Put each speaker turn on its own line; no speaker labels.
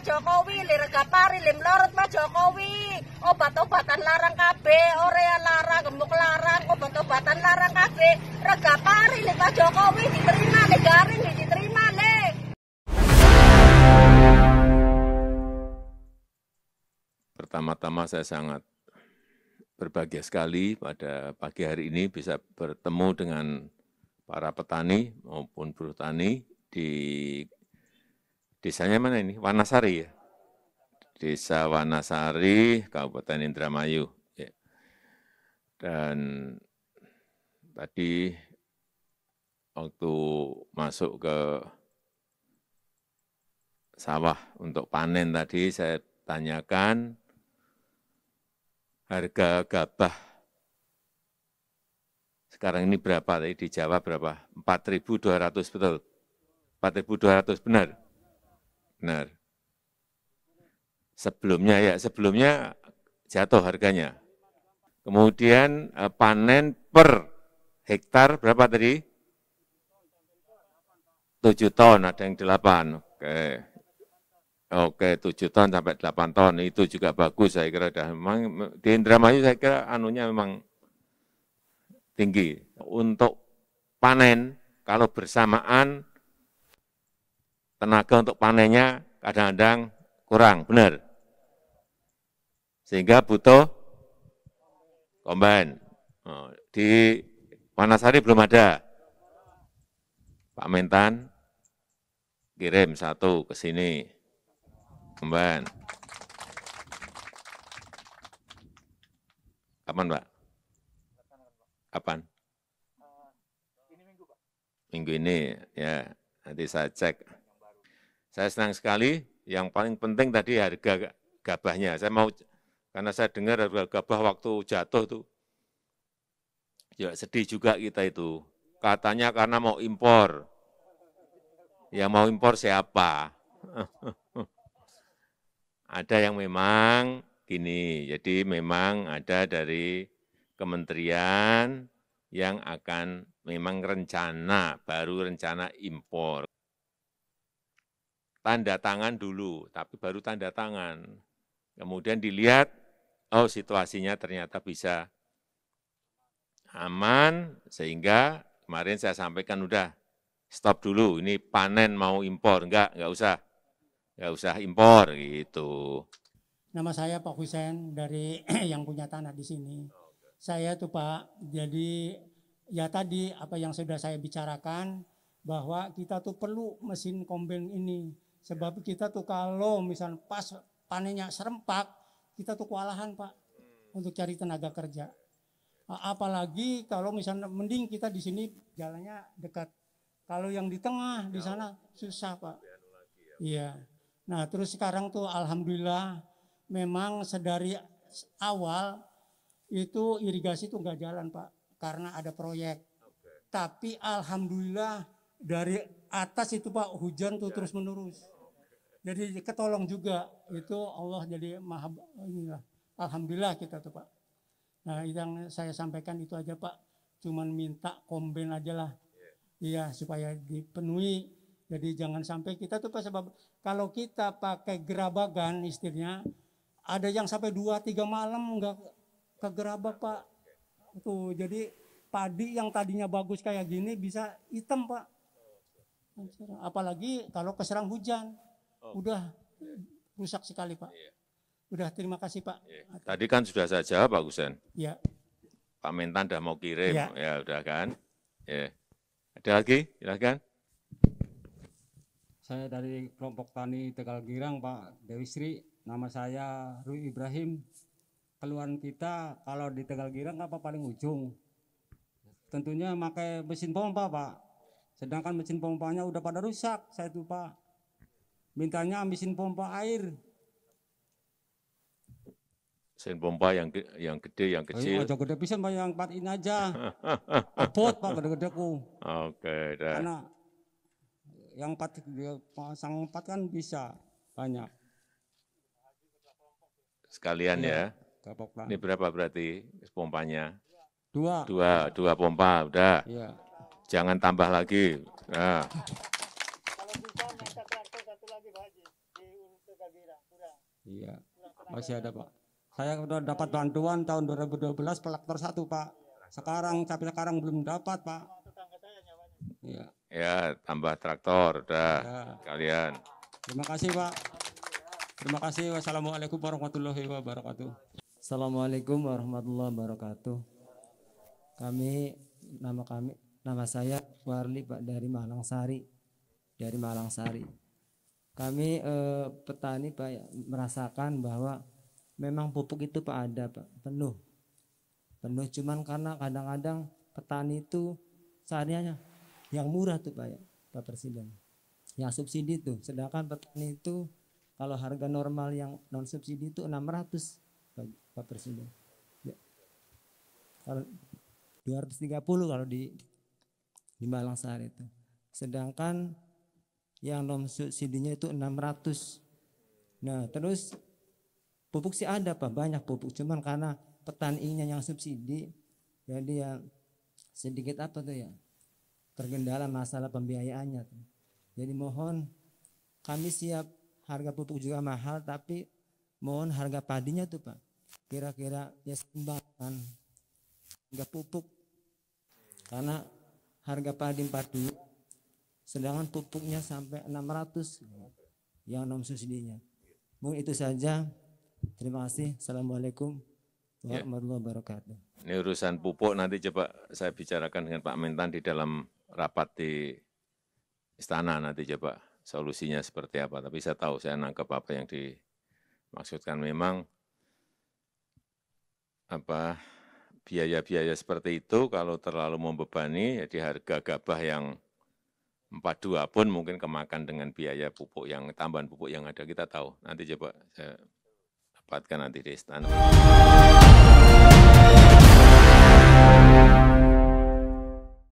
Pak Jokowi, lirik kapari, lim lorot Pak Jokowi. Obat-obatan larang KB, orea larang, gemuk larang, obat-obatan larang KB. Rega pari lim Pak Jokowi diterima le garing diterima
le. Pertama-tama saya sangat berbahagia sekali pada pagi hari ini bisa bertemu dengan para petani maupun buruh tani di desanya mana ini? Wanasari ya? Desa Wanasari, Kabupaten Indramayu. Ya. Dan tadi waktu masuk ke sawah untuk panen tadi saya tanyakan harga gabah sekarang ini berapa tadi di Jawa berapa? 4.200 betul. 4.200 benar. Benar. Sebelumnya ya, sebelumnya jatuh harganya. Kemudian eh, panen per hektar berapa tadi? 7 ton, ada yang 8. Oke. Oke, 7 ton sampai 8 ton itu juga bagus saya kira dah. Memang di Indramayu saya kira anunya memang tinggi. Untuk panen kalau bersamaan tenaga untuk panennya kadang-kadang kurang, benar. Sehingga butuh kombain. Oh, di Wanasari belum ada. Pak Mentan kirim satu ke sini, kombain. Kapan, Pak? Kapan? Minggu ini, ya. Nanti saya cek. Saya senang sekali, yang paling penting tadi harga gabahnya. Saya mau, karena saya dengar harga gabah waktu jatuh itu, ya sedih juga kita itu. Katanya karena mau impor. Ya mau impor siapa? ada yang memang gini, jadi memang ada dari kementerian yang akan memang rencana, baru rencana impor tanda tangan dulu, tapi baru tanda tangan. Kemudian dilihat, oh situasinya ternyata bisa aman, sehingga kemarin saya sampaikan udah stop dulu, ini panen mau impor, enggak, enggak usah, enggak usah impor gitu.
Nama saya Pak Hussein dari yang punya tanah di sini. Saya tuh Pak, jadi ya tadi apa yang sudah saya bicarakan bahwa kita tuh perlu mesin kombeng ini Sebab kita tuh kalau misal pas panennya serempak, kita tuh kewalahan Pak hmm. untuk cari tenaga kerja. Apalagi kalau misalnya mending kita di sini jalannya dekat. Kalau yang di tengah di sana susah Pak. Anu ya. Iya. Nah terus sekarang tuh Alhamdulillah memang sedari awal itu irigasi tuh nggak jalan Pak karena ada proyek. Tapi Alhamdulillah dari atas itu Pak hujan tuh ya. terus menerus. Jadi ketolong juga itu Allah jadi maha inilah. Alhamdulillah kita tuh Pak. Nah yang saya sampaikan itu aja Pak. Cuman minta komben aja lah. Ya. Iya supaya dipenuhi. Jadi jangan sampai kita tuh Pak sebab kalau kita pakai gerabagan istrinya ada yang sampai dua tiga malam nggak gerabak Pak. Tuh jadi padi yang tadinya bagus kayak gini bisa hitam Pak Apalagi kalau keserang hujan, oh. udah rusak sekali Pak. Yeah. Udah terima kasih Pak. Yeah.
Tadi kan sudah saya jawab Pak Gusen. Yeah. Pak Mentan sudah mau kirim, ya, ya udah kan. Ya. Ada lagi? Silahkan.
Saya dari kelompok tani Tegal Girang Pak Dewi Sri. Nama saya Rui Ibrahim. Keluhan kita kalau di Tegal Girang apa paling ujung? Tentunya pakai mesin pompa Pak Sedangkan mesin pompanya udah pada rusak, saya lupa. Mintanya mesin pompa air.
Mesin pompa yang ge yang gede, yang kecil. Ayo, aja
gede pisan, Pak, yang empat ini aja. Abot, Pak, gede ku.
Oke, okay, dah. Karena
yang empat, pasang empat kan bisa banyak.
Sekalian ya. ya. Ini berapa berarti pompanya? Dua. Dua, dua pompa, udah. Iya jangan tambah lagi. Nah.
Iya, masih ada Pak. Saya sudah dapat bantuan tahun 2012 pelaktor satu Pak. Sekarang tapi sekarang belum dapat Pak.
Iya. Ya, tambah traktor udah ya. kalian.
Terima kasih Pak. Terima kasih. Wassalamualaikum warahmatullahi wabarakatuh.
Assalamualaikum warahmatullahi wabarakatuh. Kami nama kami Nama saya Warli Pak dari Malang Sari. Dari Malang Sari. Kami eh, petani Pak ya, merasakan bahwa memang pupuk itu Pak ada Pak, penuh. Penuh cuman karena kadang-kadang petani itu seharianya yang murah tuh Pak ya, Pak Presiden. Yang subsidi tuh, sedangkan petani itu kalau harga normal yang non subsidi itu 600 Pak, Pak Presiden. Ya. Kalau 230 kalau di di Malang saat itu. Sedangkan yang non subsidinya itu 600. Nah, terus pupuk sih ada Pak, banyak pupuk. Cuman karena petani petaninya yang subsidi, jadi ya sedikit apa tuh ya, tergendala masalah pembiayaannya. Tuh. Jadi mohon kami siap harga pupuk juga mahal, tapi mohon harga padinya tuh Pak. Kira-kira ya sembangan nggak pupuk. Karena harga padi 40 sedangkan pupuknya sampai 600 yang non subsidinya mungkin itu saja terima kasih assalamualaikum warahmatullahi wabarakatuh
ini urusan pupuk nanti coba saya bicarakan dengan Pak Mentan di dalam rapat di istana nanti coba solusinya seperti apa tapi saya tahu saya nangkep apa yang dimaksudkan memang apa biaya-biaya seperti itu kalau terlalu membebani, jadi ya harga gabah yang 42 pun mungkin kemakan dengan biaya pupuk yang tambahan pupuk yang ada kita tahu. Nanti coba saya dapatkan nanti di istana.